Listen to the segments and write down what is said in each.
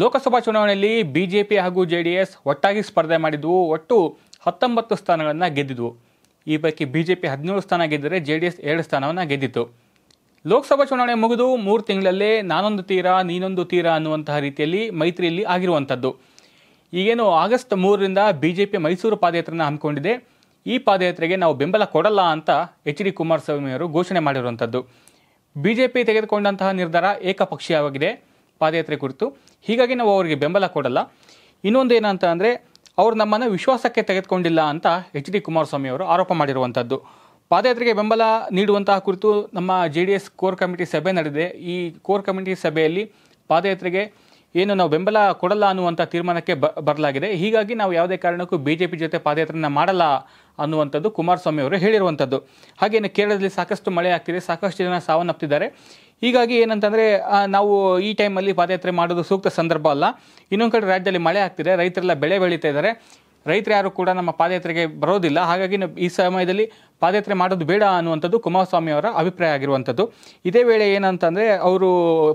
ಲೋಕಸಭಾ ಚುನಾವಣೆಯಲ್ಲಿ ಬಿಜೆಪಿ ಹಾಗೂ ಜೆಡಿಎಸ್ ಒಟ್ಟಾಗಿ ಸ್ಪರ್ಧೆ ಮಾಡಿದ್ವು ಒಟ್ಟು ಹತ್ತೊಂಬತ್ತು ಸ್ಥಾನಗಳನ್ನು ಗೆದ್ದಿದ್ವು ಈ ಪೈಕಿ ಬಿಜೆಪಿ ಹದಿನೇಳು ಸ್ಥಾನ ಗೆದ್ದರೆ ಜೆಡಿಎಸ್ ಎರಡು ಸ್ಥಾನವನ್ನು ಗೆದ್ದಿತ್ತು ಲೋಕಸಭಾ ಚುನಾವಣೆ ಮುಗಿದು ಮೂರು ತಿಂಗಳಲ್ಲೇ ನಾನೊಂದು ತೀರ ನೀನೊಂದು ತೀರ ಅನ್ನುವಂತಹ ರೀತಿಯಲ್ಲಿ ಮೈತ್ರಿಯಲ್ಲಿ ಆಗಿರುವಂಥದ್ದು ಈಗೇನು ಆಗಸ್ಟ್ ಮೂರರಿಂದ ಬಿಜೆಪಿ ಮೈಸೂರು ಪಾದಯಾತ್ರೆಯನ್ನು ಹಮ್ಮಿಕೊಂಡಿದೆ ಈ ಪಾದಯಾತ್ರೆಗೆ ನಾವು ಬೆಂಬಲ ಕೊಡಲ್ಲ ಅಂತ ಎಚ್ ಡಿ ಕುಮಾರಸ್ವಾಮಿ ಅವರು ಘೋಷಣೆ ಮಾಡಿರುವಂಥದ್ದು ಬಿಜೆಪಿ ತೆಗೆದುಕೊಂಡಂತಹ ನಿರ್ಧಾರ ಏಕಪಕ್ಷೀಯವಾಗಿದೆ ಪಾದಯಾತ್ರೆ ಕುರಿತು ಹೀಗಾಗಿ ನಾವು ಅವರಿಗೆ ಬೆಂಬಲ ಕೊಡಲ್ಲ ಇನ್ನೊಂದು ಏನಂತ ಅಂದರೆ ಅವರು ನಮ್ಮನ್ನು ವಿಶ್ವಾಸಕ್ಕೆ ತೆಗೆದುಕೊಂಡಿಲ್ಲ ಅಂತ ಎಚ್ ಡಿ ಕುಮಾರಸ್ವಾಮಿ ಅವರು ಆರೋಪ ಮಾಡಿರುವಂಥದ್ದು ಪಾದಯಾತ್ರೆಗೆ ಬೆಂಬಲ ನೀಡುವಂತಹ ಕುರಿತು ನಮ್ಮ J D S core committee ಸಭೆ ನಡೆದಿದೆ ಈ ಕೋರ್ ಕಮಿಟಿ ಸಭೆಯಲ್ಲಿ ಪಾದಯಾತ್ರೆಗೆ ಏನು ನಾವು ಬೆಂಬಲ ಕೊಡಲ್ಲ ಅನ್ನುವಂಥ ತೀರ್ಮಾನಕ್ಕೆ ಬರಲಾಗಿದೆ ಹೀಗಾಗಿ ನಾವು ಯಾವುದೇ ಕಾರಣಕ್ಕೂ ಬಿ ಜೆ ಪಿ ಜೊತೆ ಪಾದಯಾತ್ರೆಯನ್ನು ಮಾಡಲ್ಲ ಅನ್ನುವಂಥದ್ದು ಕುಮಾರಸ್ವಾಮಿ ಅವರು ಹೇಳಿರುವಂಥದ್ದು ಹಾಗೆಯೇ ಕೇರಳದಲ್ಲಿ ಸಾಕಷ್ಟು ಮಳೆ ಆಗ್ತಿದೆ ಸಾಕಷ್ಟು ಜನ ಸಾವನ್ನಪ್ಪಿದ್ದಾರೆ ಹೀಗಾಗಿ ಏನಂತಂದರೆ ನಾವು ಈ ಟೈಮಲ್ಲಿ ಪಾದಯಾತ್ರೆ ಮಾಡೋದು ಸೂಕ್ತ ಸಂದರ್ಭ ಅಲ್ಲ ಇನ್ನೊಂದು ಕಡೆ ರಾಜ್ಯದಲ್ಲಿ ಮಳೆ ಆಗ್ತಿದೆ ರೈತರೆಲ್ಲ ಬೆಳೆ ಬೆಳೀತಾ ಇದ್ದಾರೆ ರೈತರು ಯಾರು ಕೂಡ ನಮ್ಮ ಪಾದಯಾತ್ರೆಗೆ ಬರೋದಿಲ್ಲ ಹಾಗಾಗಿ ಈ ಸಮಯದಲ್ಲಿ ಪಾದಯಾತ್ರೆ ಮಾಡೋದು ಬೇಡ ಅನ್ನುವಂಥದ್ದು ಕುಮಾರಸ್ವಾಮಿ ಅವರ ಅಭಿಪ್ರಾಯ ಆಗಿರುವಂಥದ್ದು ಇದೇ ವೇಳೆ ಏನಂತಂದರೆ ಅವರು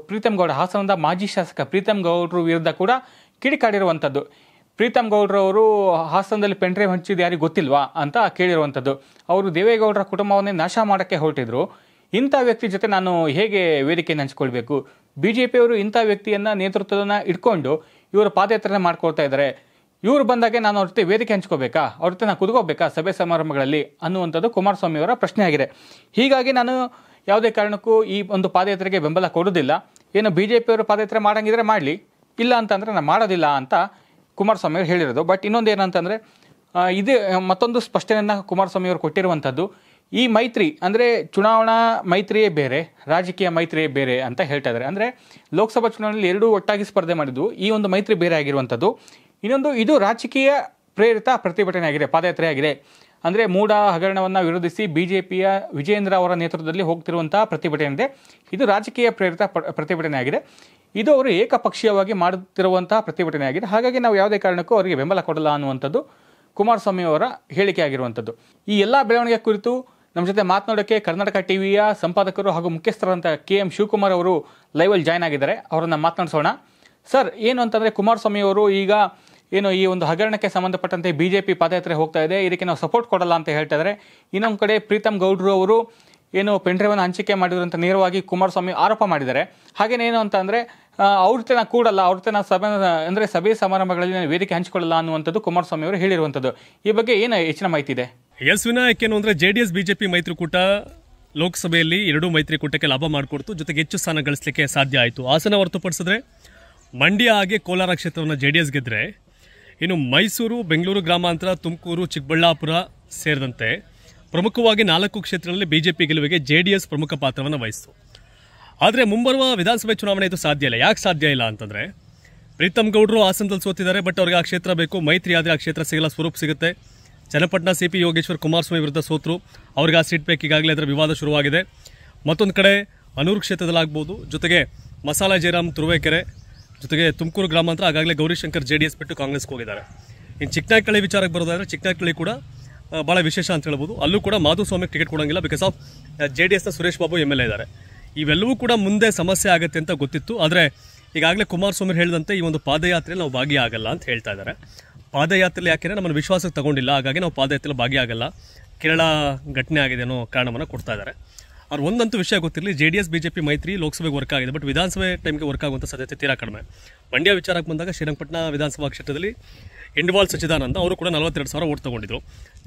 ಪ್ರೀತಮ್ ಗೌಡ ಹಾಸನದ ಮಾಜಿ ಶಾಸಕ ಪ್ರೀತಮ್ ಗೌಡ್ರ ವಿರುದ್ಧ ಕೂಡ ಕಿಡಿಕಾಡಿರುವಂಥದ್ದು ಪ್ರೀತಮ್ ಗೌಡ್ರವರು ಹಾಸನದಲ್ಲಿ ಪೆಂಟ್ರೆ ಹಂಚಿದ್ದು ಯಾರಿಗೂ ಗೊತ್ತಿಲ್ವಾ ಅಂತ ಕೇಳಿರುವಂಥದ್ದು ಅವರು ದೇವೇಗೌಡರ ಕುಟುಂಬವನ್ನೇ ನಾಶ ಮಾಡೋಕ್ಕೆ ಹೊರಟಿದ್ರು ಇಂಥ ವ್ಯಕ್ತಿ ಜೊತೆ ನಾನು ಹೇಗೆ ವೇದಿಕೆಯನ್ನು ಹಂಚಿಕೊಳ್ಬೇಕು ಬಿ ಜೆ ಪಿಯವರು ಇಂಥ ವ್ಯಕ್ತಿಯನ್ನು ನೇತೃತ್ವವನ್ನು ಇಟ್ಕೊಂಡು ಇವರು ಪಾದಯಾತ್ರೆ ಮಾಡ್ಕೊಳ್ತಾ ಇದ್ದಾರೆ ಇವರು ಬಂದಾಗೆ ನಾನು ಅವ್ರ ಜೊತೆ ವೇದಿಕೆ ಹಂಚ್ಕೋಬೇಕಾ ಅವ್ರ ಜೊತೆ ನಾನು ಕುದ್ಕೋಬೇಕಾ ಸಭೆ ಸಮಾರಂಭಗಳಲ್ಲಿ ಅನ್ನುವಂಥದ್ದು ಕುಮಾರಸ್ವಾಮಿಯವರ ಪ್ರಶ್ನೆಯಾಗಿದೆ ಹೀಗಾಗಿ ನಾನು ಯಾವುದೇ ಕಾರಣಕ್ಕೂ ಈ ಒಂದು ಪಾದಯಾತ್ರೆಗೆ ಬೆಂಬಲ ಕೊಡೋದಿಲ್ಲ ಏನು ಬಿ ಜೆ ಪಿಯವರು ಪಾದಯಾತ್ರೆ ಮಾಡಂಗಿದ್ರೆ ಮಾಡಲಿ ಇಲ್ಲ ಅಂತಂದರೆ ನಾನು ಮಾಡೋದಿಲ್ಲ ಅಂತ ಕುಮಾರಸ್ವಾಮಿ ಅವರು ಹೇಳಿರೋದು ಬಟ್ ಇನ್ನೊಂದು ಏನಂತಂದರೆ ಇದೇ ಮತ್ತೊಂದು ಸ್ಪಷ್ಟನೆಯನ್ನು ಕುಮಾರಸ್ವಾಮಿಯವರು ಅವರು ಕೊಟ್ಟಿರುವಂಥದ್ದು ಈ ಮೈತ್ರಿ ಅಂದರೆ ಚುನಾವಣಾ ಮೈತ್ರಿಯೇ ಬೇರೆ ರಾಜಕೀಯ ಮೈತ್ರಿಯೇ ಬೇರೆ ಅಂತ ಹೇಳ್ತಾ ಇದ್ದಾರೆ ಅಂದರೆ ಲೋಕಸಭಾ ಚುನಾವಣೆಯಲ್ಲಿ ಎರಡೂ ಒಟ್ಟಾಗಿ ಸ್ಪರ್ಧೆ ಮಾಡಿದ್ದು ಈ ಒಂದು ಮೈತ್ರಿ ಬೇರೆ ಆಗಿರುವಂಥದ್ದು ಇನ್ನೊಂದು ಇದು ರಾಜಕೀಯ ಪ್ರೇರಿತ ಪ್ರತಿಭಟನೆ ಆಗಿದೆ ಪಾದಯಾತ್ರೆ ಆಗಿದೆ ಅಂದರೆ ಮೂಡ ಹಗರಣವನ್ನು ವಿರೋಧಿಸಿ ಬಿ ಜೆ ಪಿಯ ಅವರ ನೇತೃತ್ವದಲ್ಲಿ ಹೋಗ್ತಿರುವಂಥ ಪ್ರತಿಭಟನೆ ಇದೆ ಇದು ರಾಜಕೀಯ ಪ್ರೇರಿತ ಪ್ರತಿಭಟನೆ ಆಗಿದೆ ಇದು ಅವರು ಏಕಪಕ್ಷೀಯವಾಗಿ ಮಾಡುತ್ತಿರುವಂತಹ ಪ್ರತಿಭಟನೆ ಆಗಿದೆ ಹಾಗಾಗಿ ನಾವು ಯಾವುದೇ ಕಾರಣಕ್ಕೂ ಅವರಿಗೆ ಬೆಂಬಲ ಕೊಡಲ್ಲ ಅನ್ನುವಂಥದ್ದು ಕುಮಾರಸ್ವಾಮಿ ಅವರ ಹೇಳಿಕೆ ಆಗಿರುವಂಥದ್ದು ಈ ಎಲ್ಲ ಬೆಳವಣಿಗೆ ಕುರಿತು ನಮ್ಮ ಜೊತೆ ಮಾತನಾಡೋಕ್ಕೆ ಕರ್ನಾಟಕ ಟಿವಿಯ ಸಂಪಾದಕರು ಹಾಗೂ ಮುಖ್ಯಸ್ಥರಾದಂಥ ಕೆ ಎಂ ಶಿವಕುಮಾರ್ ಅವರು ಲೈವಲ್ಲಿ ಜಾಯ್ನ್ ಆಗಿದ್ದಾರೆ ಅವರನ್ನು ಮಾತನಾಡಿಸೋಣ ಸರ್ ಏನು ಅಂತಂದರೆ ಕುಮಾರಸ್ವಾಮಿ ಅವರು ಈಗ ಏನು ಈ ಒಂದು ಹಗರಣಕ್ಕೆ ಸಂಬಂಧಪಟ್ಟಂತೆ ಬಿ ಜೆ ಪಿ ಪಾದಯಾತ್ರೆ ಹೋಗ್ತಾ ಇದೆ ಇದಕ್ಕೆ ನಾವು ಸಪೋರ್ಟ್ ಕೊಡಲ್ಲ ಅಂತ ಹೇಳ್ತಾ ಇದ್ದಾರೆ ಇನ್ನೊಂದು ಕಡೆ ಪ್ರೀತಮ್ ಗೌಡ್ರು ಅವರು ಏನು ಪೆಂಡ್ರೆವನ್ನು ಹಂಚಿಕೆ ಮಾಡಿದ್ರು ಅಂತ ನೇರವಾಗಿ ಕುಮಾರಸ್ವಾಮಿ ಆರೋಪ ಮಾಡಿದ್ದಾರೆ ಹಾಗೇನೇನು ಅಂತ ಅಂದರೆ ನಾ ಕೂಡಲ್ಲ ಅವ್ರತನ ಸಭೆ ಅಂದರೆ ಸಭೆ ಸಮಾರಂಭಗಳಲ್ಲಿ ನಾನು ವೇದಿಕೆ ಹಂಚಿಕೊಳ್ಳಲ್ಲ ಅನ್ನುವಂಥದ್ದು ಕುಮಾರಸ್ವಾಮಿ ಅವರು ಹೇಳಿರುವಂಥದ್ದು ಈ ಬಗ್ಗೆ ಏನು ಹೆಚ್ಚಿನ ಮಾಹಿತಿ ಇದೆ ವಿನಾಯಕ್ ಯಾಕೇನು ಅಂದರೆ ಜೆ ಡಿ ಎಸ್ ಬಿಜೆಪಿ ಮೈತ್ರಿಕೂಟ ಲೋಕಸಭೆಯಲ್ಲಿ ಎರಡೂ ಮೈತ್ರಿಕೂಟಕ್ಕೆ ಲಾಭ ಮಾಡಿಕೊಡ್ತು ಜೊತೆಗೆ ಹೆಚ್ಚು ಸ್ಥಾನ ಗಳಿಸಲಿಕ್ಕೆ ಸಾಧ್ಯ ಆಯಿತು ಹಾಸನ ಹೊರತುಪಡಿಸಿದ್ರೆ ಮಂಡ್ಯ ಹಾಗೆ ಕೋಲಾರ ಕ್ಷೇತ್ರವನ್ನು ಜೆ ಡಿ ಎಸ್ ಗೆದ್ದರೆ ಇನ್ನು ಮೈಸೂರು ಬೆಂಗಳೂರು ಗ್ರಾಮಾಂತರ ತುಮಕೂರು ಚಿಕ್ಕಬಳ್ಳಾಪುರ ಸೇರಿದಂತೆ ಪ್ರಮುಖವಾಗಿ ನಾಲ್ಕು ಕ್ಷೇತ್ರಗಳಲ್ಲಿ ಬಿಜೆಪಿ ಗೆಲುವಿಗೆ ಜೆ ಡಿ ಎಸ್ ಪ್ರಮುಖ ಪಾತ್ರವನ್ನು ವಹಿಸಿತು ಆದರೆ ಮುಂಬರುವ ವಿಧಾನಸಭೆ ಚುನಾವಣೆ ಇದು ಸಾಧ್ಯ ಇಲ್ಲ ಯಾಕೆ ಸಾಧ್ಯ ಇಲ್ಲ ಅಂತಂದರೆ ಪ್ರೀತಮ್ ಗೌಡರು ಹಾಸನದಲ್ಲಿ ಸೋತಿದ್ದಾರೆ ಬಟ್ ಅವ್ರಿಗೆ ಆ ಕ್ಷೇತ್ರ ಬೇಕು ಮೈತ್ರಿ ಆದರೆ ಆ ಕ್ಷೇತ್ರ ಸಿಗಲ್ಲ ಸ್ವರೂಪ ಸಿಗುತ್ತೆ ಚನ್ನಪಟ್ಟಣ ಸಿ ಪಿ ಯೋಗೇಶ್ವರ್ ಕುಮಾರಸ್ವಾಮಿ ವಿರುದ್ಧ ಸೋತರು ಅವ್ರಿಗೆ ಆ ಸೀಟ್ ಬೇಕು ಈಗಾಗಲೇ ಅದರ ವಿವಾದ ಶುರುವಾಗಿದೆ ಮತ್ತೊಂದು ಕಡೆ ಅನೂರು ಕ್ಷೇತ್ರದಲ್ಲಾಗ್ಬೋದು ಜೊತೆಗೆ ಮಸಾಲ ಜಯರಾಮ್ ತುರುವೇಕೆರೆ ಜೊತೆಗೆ ತುಮಕೂರು ಗ್ರಾಮಾಂತರ ಆಗಾಗಲೇ ಗೌರಿಶಂಕರ್ ಜೆ ಡಿ ಎಸ್ ಬಿಟ್ಟು ಕಾಂಗ್ರೆಸ್ಗೆ ಹೋಗಿದ್ದಾರೆ ಇನ್ನು ಚಿಕ್ಕನಾಕಳಿ ವಿಚಾರಕ್ಕೆ ಬರೋದಾದರೆ ಚಿಕ್ಕನಾಕಳಿ ಕೂಡ ಭಾಳ ವಿಶೇಷ ಅಂತ ಹೇಳ್ಬೋದು ಅಲ್ಲೂ ಕೂಡ ಮಾಧುಸ್ವಾಮಿಗೆ ಟಿಕೆಟ್ ಕೊಡೋಂಗಿಲ್ಲ ಬಿಕಾಸ್ ಆಫ್ ಜೆ ಡಿ ಎಸ್ನ Suresh Babu M L A ಇದ್ದಾರೆ ಇವೆಲ್ಲವೂ ಕೂಡ ಮುಂದೆ ಸಮಸ್ಯೆ ಆಗುತ್ತೆ ಅಂತ ಗೊತ್ತಿತ್ತು ಆದರೆ ಈಗಾಗಲೇ ಕುಮಾರಸ್ವಾಮಿ ಹೇಳಿದಂತೆ ಈ ಒಂದು ಪಾದಯಾತ್ರೆಯಲ್ಲಿ ನಾವು ಭಾಗಿಯಾಗಲ್ಲ ಅಂತ ಹೇಳ್ತಾ ಇದ್ದಾರೆ ಪಾದಯಾತ್ರೆಯಲ್ಲಿ ಯಾಕೆಂದರೆ ನಮ್ಮನ್ನು ವಿಶ್ವಾಸಕ್ಕೆ ತಗೊಂಡಿಲ್ಲ ಹಾಗಾಗಿ ನಾವು ಪಾದಯಾತ್ರೆಯಲ್ಲಿ ಭಾಗಿಯಾಗಲ್ಲ ಕೇರಳ ಘಟನೆ ಆಗಿದೆ ಅನ್ನೋ ಕಾರಣವನ್ನು ಕೊಡ್ತಾ ಇದ್ದಾರೆ ಅವ್ರು ಒಂದಂತೂ ವಿಷಯ ಗೊತ್ತಿರಲಿ J D S B J P ಮೈತ್ರಿ ಲೋಕಸಭೆಗೆ ವರ್ಕ್ ಆಗಿದೆ ಬಟ್ ವಿಧಾನಸಭೆ ಟೈಮ್ಗೆ ವರ್ಕ್ ಆಗುವಂಥ ಸಾಧ್ಯತೆ ತೀರಾ ಕಡಿಮೆ ಮಂಡ್ಯ ವಿಚಾರಕ್ಕೆ ಬಂದಾಗ ಶ್ರೀರಂಗಪಟ್ಟಣ ವಿಧಾನಸಭಾ ಕ್ಷೇತ್ರದಲ್ಲಿ ಎಂಡ್ವಾಲ್ ಸಚ್ಚಿದಾನಂದ ಅವರು ಕೂಡ ನಲವತ್ತೆರಡು ಸಾವಿರ ಓಟ್ ತೊಗೊಂಡಿದ್ರು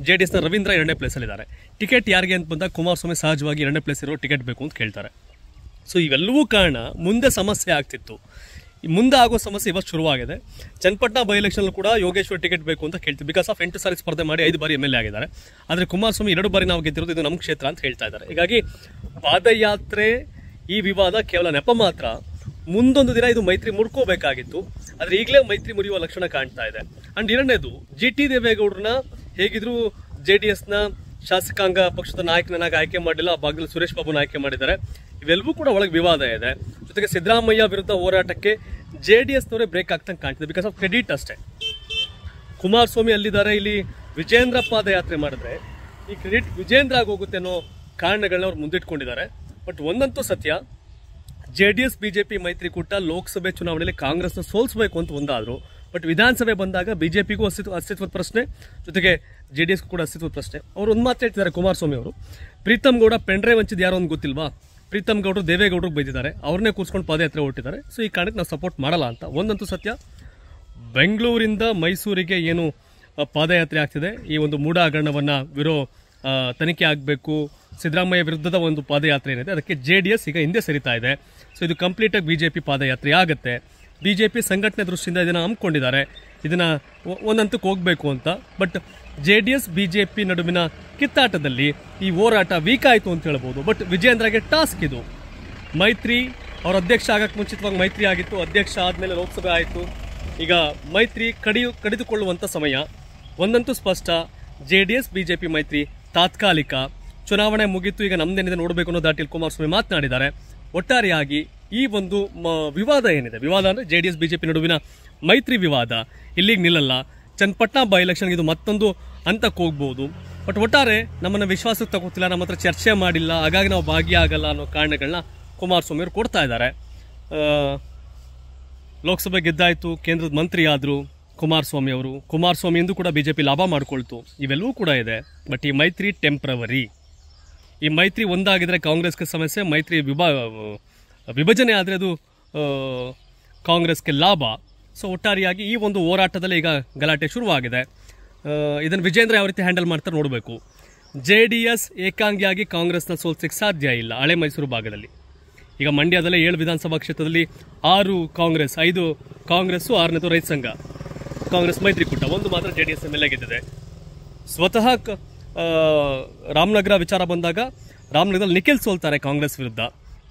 ಜೆ ಡಿ ಎಸ್ನ ರವೀಂದ್ರ ಎರಡನೇ ಪ್ಲೇಸಲ್ಲಿದ್ದಾರೆ ಟಿಕೆಟ್ ಯಾರಿಗೆ ಅಂತ ಬಂದಾಗ ಕುಮಾರಸ್ವಾಮಿ ಸಹಜವಾಗಿ ಎರಡನೇ ಪ್ಲೇಸ್ ಇರೋ ಟಿಕೆಟ್ ಬೇಕು ಅಂತ ಕೇಳ್ತಾರೆ ಸೊ ಇವೆಲ್ಲವೂ ಕಾರಣ ಮುಂದೆ ಸಮಸ್ಯೆ ಆಗ್ತಿತ್ತು ಮುಂದೆ ಆಗೋ ಸಮಸ್ಯೆ ಇವತ್ತು ಶುರುವಾಗಿದೆ ಚನ್ನಪಟ್ಟಣ ಬೈ ಎಲೆಕ್ಷನ್ ಕೂಡ ಯೋಗೇಶ್ವರ್ ಟಿಕೆಟ್ ಬೇಕು ಅಂತ ಹೇಳ್ತೀವಿ ಬಿಕಾಸ್ ಆಫ್ ಎಂಟು ಸಾರಿ ಸ್ಪರ್ಧೆ ಮಾಡಿ ಐದು ಬಾರಿ ಎಮ್ ಎಲ್ ಎ ಆಗಿದ್ದಾರೆ ಆದರೆ ಕುಮಾರಸ್ವಾಮಿ ಎರಡು ಬಾರಿ ನಾವು ಗೆದ್ದಿರೋದು ಇದು ನಮ್ಮ ಕ್ಷೇತ್ರ ಅಂತ ಹೇಳ್ತಾ ಇದ್ದಾರೆ ಹೀಗಾಗಿ ಪಾದಯಾತ್ರೆ ಈ ವಿವಾದ ಕೇವಲ ನೆಪ ಮಾತ್ರ ಮುಂದೊಂದು ದಿನ ಇದು ಮೈತ್ರಿ ಮುಡ್ಕೋಬೇಕಾಗಿತ್ತು ಆದರೆ ಈಗಲೇ ಮೈತ್ರಿ ಮುರಿಯುವ ಲಕ್ಷಣ ಕಾಣ್ತಾ ಇದೆ ಆ್ಯಂಡ್ ಎರಡನೇದು ಜಿ ಟಿ ದೇವೇಗೌಡರನ್ನ ಹೇಗಿದ್ರು ಜೆ ಡಿ ಎಸ್ನ ಶಾಸಕಾಂಗ ಪಕ್ಷದ ನಾಯಕನಾಗಿ ಆಯ್ಕೆ ಮಾಡಿಲ್ಲ ಆ ಭಾಗದಲ್ಲಿ ಸುರೇಶ್ ಬಾಬುನ ಆಯ್ಕೆ ಮಾಡಿದ್ದಾರೆ ಇವೆಲ್ಲವೂ ಕೂಡ ಒಳಗೆ ವಿವಾದ ಇದೆ ಜೊತೆಗೆ ಸಿದ್ದರಾಮಯ್ಯ ವಿರುದ್ಧ ಹೋರಾಟಕ್ಕೆ ಜೆ ಡಿ ಎಸ್ನವರೇ ಬ್ರೇಕ್ ಆಗ್ತಂಗೆ ಕಾಣ್ತಿದೆ ಬಿಕಾಸ್ ಆಫ್ ಕ್ರೆಡಿಟ್ ಅಷ್ಟೇ ಕುಮಾರಸ್ವಾಮಿ ಅಲ್ಲಿದ್ದಾರೆ ಇಲ್ಲಿ ವಿಜೇಂದ್ರ ಪಾದಯಾತ್ರೆ ಮಾಡಿದ್ರೆ ಈ ಕ್ರೆಡಿಟ್ ವಿಜೇಂದ್ರ ಹೋಗುತ್ತೆ ಅನ್ನೋ ಕಾರಣಗಳನ್ನ ಅವ್ರು ಮುಂದಿಟ್ಕೊಂಡಿದ್ದಾರೆ ಬಟ್ ಒಂದಂತೂ ಸತ್ಯ J D S B J P ಮೈತ್ರಿಕೂಟ ಲೋಕಸಭೆ ಚುನಾವಣೆಯಲ್ಲಿ ಕಾಂಗ್ರೆಸ್ನ ಸೋಲಿಸಬೇಕು ಅಂತ ಒಂದಾದರು ಬಟ್ ವಿಧಾನಸಭೆ ಬಂದಾಗ ಬಿ ಜೆ ಪಿಗೂ ಅಸ್ತಿತ್ವ ಅಸ್ತಿತ್ವದ ಪ್ರಶ್ನೆ ಜೊತೆಗೆ ಜೆ ಡಿ ಎಸ್ಗೂ ಕೂಡ ಅಸ್ತಿತ್ವದ ಪ್ರಶ್ನೆ ಅವರು ಒಂದು ಮಾತು ಹೇಳ್ತಿದ್ದಾರೆ ಕುಮಾರಸ್ವಾಮಿ ಅವರು ಪ್ರೀತಮ್ ಗೌಡ ಪೆಂಡ್ರೆ ವಂಚಿದ ಯಾರೋ ಒಂದು ಗೊತ್ತಿಲ್ವಾ ಪ್ರೀತಮ್ ಗೌಡರು ದೇವೇಗೌಡರು ಬೈದಿದ್ದಾರೆ ಅವ್ರನ್ನೇ ಕೂರಿಸ್ಕೊಂಡು ಪಾದಯಾತ್ರೆ ಹೊರಟಿದ್ದಾರೆ ಸೊ ಈ ಕಾರಣಕ್ಕೆ ನಾವು ಸಪೋರ್ಟ್ ಮಾಡಲ್ಲ ಅಂತ ಒಂದಂತೂ ಸತ್ಯ ಬೆಂಗಳೂರಿಂದ ಮೈಸೂರಿಗೆ ಏನು ಪಾದಯಾತ್ರೆ ಆಗ್ತಿದೆ ಈ ಒಂದು ಮೂಢ ಹಗರಣವನ್ನು ವಿರೋ ತನಿಖೆ ಆಗಬೇಕು ಸಿದ್ದರಾಮಯ್ಯ ವಿರುದ್ಧದ ಒಂದು ಪಾದಯಾತ್ರೆ ಏನಿದೆ ಅದಕ್ಕೆ ಜೆ ಡಿ ಎಸ್ ಈಗ ಹಿಂದೆ ಸರಿತಾ ಇದೆ ಸೊ ಇದು ಕಂಪ್ಲೀಟಾಗಿ ಬಿ ಜೆ ಪಿ ಪಾದಯಾತ್ರೆ ಆಗುತ್ತೆ ಬಿ ಜೆ ಪಿ ಸಂಘಟನೆ ದೃಷ್ಟಿಯಿಂದ ಇದನ್ನು ಹಮ್ಮಿಕೊಂಡಿದ್ದಾರೆ ಇದನ್ನು ಒಂದಂತಕ್ಕೆ ಹೋಗಬೇಕು ಅಂತ ಬಟ್ ಜೆಡಿಎಸ್ ಬಿಜೆಪಿ ನಡುವಿನ ಕಿತ್ತಾಟದಲ್ಲಿ ಈ ಹೋರಾಟ ವೀಕ್ ಆಯಿತು ಅಂತ ಹೇಳ್ಬೋದು ಬಟ್ ವಿಜೇಂದ್ರಗೆ ಟಾಸ್ಕ್ ಇದು ಮೈತ್ರಿ ಅವ್ರ ಅಧ್ಯಕ್ಷ ಆಗಕ್ಕೆ ಮುಂಚಿತವಾಗಿ ಮೈತ್ರಿ ಆಗಿತ್ತು ಅಧ್ಯಕ್ಷ ಆದಮೇಲೆ ಲೋಕಸಭೆ ಆಯಿತು ಈಗ ಮೈತ್ರಿ ಕಡಿಯು ಕಡಿದುಕೊಳ್ಳುವಂಥ ಸಮಯ ಒಂದಂತೂ ಸ್ಪಷ್ಟ ಜೆ ಡಿ ಎಸ್ ಬಿಜೆಪಿ ಮೈತ್ರಿ ತಾತ್ಕಾಲಿಕ ಚುನಾವಣೆ ಮುಗಿತು ಈಗ ನಮ್ದೇನಿದೆ ನೋಡಬೇಕು ಅನ್ನೋ ದಾಟಿಲ್ ಕುಮಾರಸ್ವಾಮಿ ಮಾತನಾಡಿದ್ದಾರೆ ಒಟ್ಟಾರೆಯಾಗಿ ಈ ಒಂದು ವಿವಾದ ಏನಿದೆ ವಿವಾದ ಅಂದ್ರೆ ಜೆ ಡಿ ಎಸ್ ಬಿಜೆಪಿ ನಡುವಿನ ಮೈತ್ರಿ ವಿವಾದ ಇಲ್ಲಿಗೆ ನಿಲ್ಲಲ್ಲ ಚನ್ನಪಟ್ಟಣ ಬೈ ಎಲೆಕ್ಷನ್ಗೆ ಇದು ಮತ್ತೊಂದು ಹಂತಕ್ಕೆ ಹೋಗ್ಬೋದು ಬಟ್ ಒಟ್ಟಾರೆ ನಮ್ಮನ್ನು ವಿಶ್ವಾಸಕ್ಕೆ ತಗೋತಿಲ್ಲ ನಮ್ಮ ಹತ್ರ ಚರ್ಚೆ ಮಾಡಿಲ್ಲ ಹಾಗಾಗಿ ನಾವು ಭಾಗಿಯಾಗಲ್ಲ ಅನ್ನೋ ಕಾರಣಗಳನ್ನ ಕುಮಾರಸ್ವಾಮಿ ಅವರು ಕೊಡ್ತಾ ಇದ್ದಾರೆ ಲೋಕಸಭೆ ಗೆದ್ದಾಯಿತು ಕೇಂದ್ರದ ಮಂತ್ರಿ ಆದರು ಕುಮಾರಸ್ವಾಮಿ ಅವರು ಕುಮಾರಸ್ವಾಮಿ ಎಂದು ಕೂಡ ಬಿ ಜೆ ಪಿ ಲಾಭ ಮಾಡಿಕೊಳ್ತು ಇವೆಲ್ಲವೂ ಕೂಡ ಇದೆ ಬಟ್ ಈ ಮೈತ್ರಿ ಟೆಂಪ್ರವರಿ ಈ ಮೈತ್ರಿ ಒಂದಾಗಿದ್ರೆ ಕಾಂಗ್ರೆಸ್ಗೆ ಸಮಸ್ಯೆ ಮೈತ್ರಿ ವಿಭಾ ವಿಭಜನೆ ಆದರೆ ಅದು ಕಾಂಗ್ರೆಸ್ಗೆ ಲಾಭ ಸೊ ಒಟ್ಟಾರಿಯಾಗಿ ಈ ಒಂದು ಹೋರಾಟದಲ್ಲಿ ಈಗ ಗಲಾಟೆ ಶುರುವಾಗಿದೆ ಇದನ್ನು ವಿಜೇಂದ್ರ ಯಾವ ರೀತಿ ಹ್ಯಾಂಡಲ್ ಮಾಡ್ತಾರೆ ನೋಡಬೇಕು ಜೆ ಡಿ ಎಸ್ ಏಕಾಂಗಿಯಾಗಿ ಕಾಂಗ್ರೆಸ್ನ ಸೋಲ್ಸಕ್ಕೆ ಸಾಧ್ಯ ಇಲ್ಲ ಹಳೆ ಮೈಸೂರು ಭಾಗದಲ್ಲಿ ಈಗ ಮಂಡ್ಯದಲ್ಲೇ ಏಳು ವಿಧಾನಸಭಾ ಕ್ಷೇತ್ರದಲ್ಲಿ ಆರು ಕಾಂಗ್ರೆಸ್ ಐದು ಕಾಂಗ್ರೆಸ್ಸು ಆರನೇದು ರೈತ ಸಂಘ ಕಾಂಗ್ರೆಸ್ ಮೈತ್ರಿಕೂಟ ಒಂದು ಮಾತ್ರ ಜೆ ಡಿ ಎಸ್ ಮೇಲೆ ಗೆದ್ದಿದೆ ಸ್ವತಃ ರಾಮನಗರ ವಿಚಾರ ಬಂದಾಗ ರಾಮನಗರದಲ್ಲಿ ನಿಖಿಲ್ ಸೋಲ್ತಾರೆ ಕಾಂಗ್ರೆಸ್ ವಿರುದ್ಧ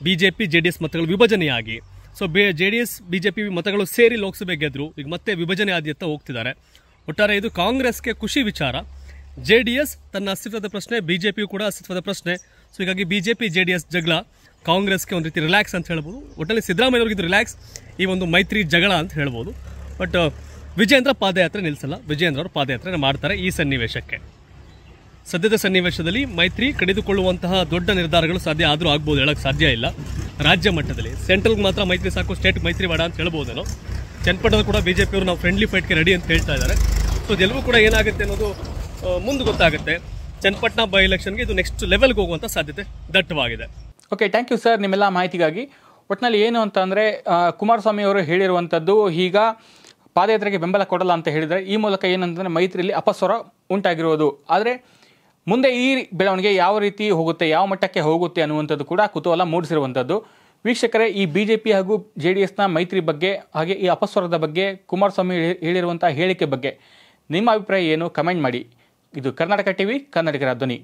B J P J D S ಮತಗಳು ವಿಭಜನೆಯಾಗಿ so B J D S B J P ಮತಗಳು ಸೇರಿ ಲೋಕಸಭೆ ಗೆದ್ರು ಈಗ ಮತ್ತೆ ವಿಭಜನೆ ಆದ್ಯತ್ತ ಹೋಗ್ತಿದ್ದಾರೆ ಒಟ್ಟಾರೆ ಇದು ಕಾಂಗ್ರೆಸ್ಗೆ ಖುಷಿ ವಿಚಾರ ಜೆ ಡಿ ಎಸ್ ತನ್ನ ಅಸ್ತಿತ್ವದ ಪ್ರಶ್ನೆ ಬಿ ಕೂಡ ಅಸ್ತಿತ್ವದ ಪ್ರಶ್ನೆ ಸೊ ಹೀಗಾಗಿ B J P J D S ಜಗಳ ಕಾಂಗ್ರೆಸ್ಗೆ ಒಂದು ರೀತಿ ರಿಲ್ಯಾಕ್ಸ್ ಅಂತ ಹೇಳ್ಬೋದು ಒಟ್ಟಲ್ಲಿ ಸಿದ್ದರಾಮಯ್ಯವ್ರಿಗಿದ್ದು ರಿಲ್ಯಾಕ್ಸ್ ಈ ಒಂದು ಮೈತ್ರಿ ಜಗಳ ಅಂತ ಹೇಳ್ಬೋದು ಬಟ್ ವಿಜೇಂದ್ರ ಪಾದಯಾತ್ರೆ ನಿಲ್ಲಿಸಲ್ಲ ವಿಜೇಂದ್ರ ಅವರು ಪಾದಯಾತ್ರೆ ಮಾಡ್ತಾರೆ ಈ ಸನ್ನಿವೇಶಕ್ಕೆ ಸದ್ಯದ ಸನ್ನಿವೇಶದಲ್ಲಿ ಮೈತ್ರಿ ಕಡಿದುಕೊಳ್ಳುವಂತಹ ದೊಡ್ಡ ನಿರ್ಧಾರಗಳು ಸಾಧ್ಯ ಆದರೂ ಆಗ್ಬೋದು ಹೇಳೋಕ್ಕೆ ಸಾಧ್ಯ ಇಲ್ಲ ರಾಜ್ಯ ಮಟ್ಟದಲ್ಲಿ ಸೆಂಟ್ರಲ್ಗೆ ಮಾತ್ರ ಮೈತ್ರಿ ಸಾಕು ಸ್ಟೇಟ್ ಮೈತ್ರಿ ಬೇಡ ಅಂತ ಹೇಳ್ಬೋದೇನೋ ಚನ್ನಪಟ್ಟಣದ ಕೂಡ ಪಿಯವರು ನಾವು ಫ್ರೆಂಡ್ಲಿ ಫೈಟ್ಗೆ ರೆಡಿ ಅಂತ ಹೇಳ್ತಾ ಇದ್ದಾರೆ ಸೊ ಎಲ್ಲವೂ ಕೂಡ ಏನಾಗುತ್ತೆ ಅನ್ನೋದು ಮುಂದೆ ಗೊತ್ತಾಗುತ್ತೆ ಚನ್ನಪಟ್ಟಣ ಬೈ ಎಲೆಕ್ಷನ್ಗೆ ಇದು ನೆಕ್ಸ್ಟ್ ಲೆವೆಲ್ಗೆ ಹೋಗುವಂಥ ಸಾಧ್ಯತೆ ದಟ್ಟವಾಗಿದೆ ಓಕೆ ಥ್ಯಾಂಕ್ ಯು ಸರ್ ನಿಮ್ಮೆಲ್ಲ ಮಾಹಿತಿಗಾಗಿ ಒಟ್ಟಿನಲ್ಲಿ ಏನು ಅಂತ ಅಂದರೆ ಕುಮಾರಸ್ವಾಮಿ ಅವರು ಹೇಳಿರುವಂಥದ್ದು ಈಗ ಪಾದಯಾತ್ರೆಗೆ ಬೆಂಬಲ ಕೊಡಲ್ಲ ಅಂತ ಹೇಳಿದರೆ ಈ ಮೂಲಕ ಏನಂತಂದರೆ ಮೈತ್ರಿಯಲ್ಲಿ ಅಪಸ್ವರ ಉಂಟಾಗಿರೋದು ಆದರೆ ಮುಂದೆ ಈ ಬೆಳವಣಿಗೆ ಯಾವ ರೀತಿ ಹೋಗುತ್ತೆ ಯಾವ ಮಟ್ಟಕ್ಕೆ ಹೋಗುತ್ತೆ ಅನ್ನುವಂಥದ್ದು ಕೂಡ ಕುತೂಹಲ ಮೂಡಿಸಿರುವಂಥದ್ದು ವೀಕ್ಷಕರೇ ಈ ಬಿಜೆಪಿ ಹಾಗೂ ಜೆ ಡಿ ಎಸ್ನ ಮೈತ್ರಿ ಬಗ್ಗೆ ಹಾಗೆ ಈ ಅಪಸ್ವರದ ಬಗ್ಗೆ ಕುಮಾರಸ್ವಾಮಿ ಹೇಳಿರುವಂಥ ಹೇಳಿಕೆ ಬಗ್ಗೆ ನಿಮ್ಮ ಅಭಿಪ್ರಾಯ ಏನು ಕಮೆಂಟ್ ಮಾಡಿ ಇದು ಕರ್ನಾಟಕ ಟಿ ವಿ ಕನ್ನಡಿಗರ ಧ್ವನಿ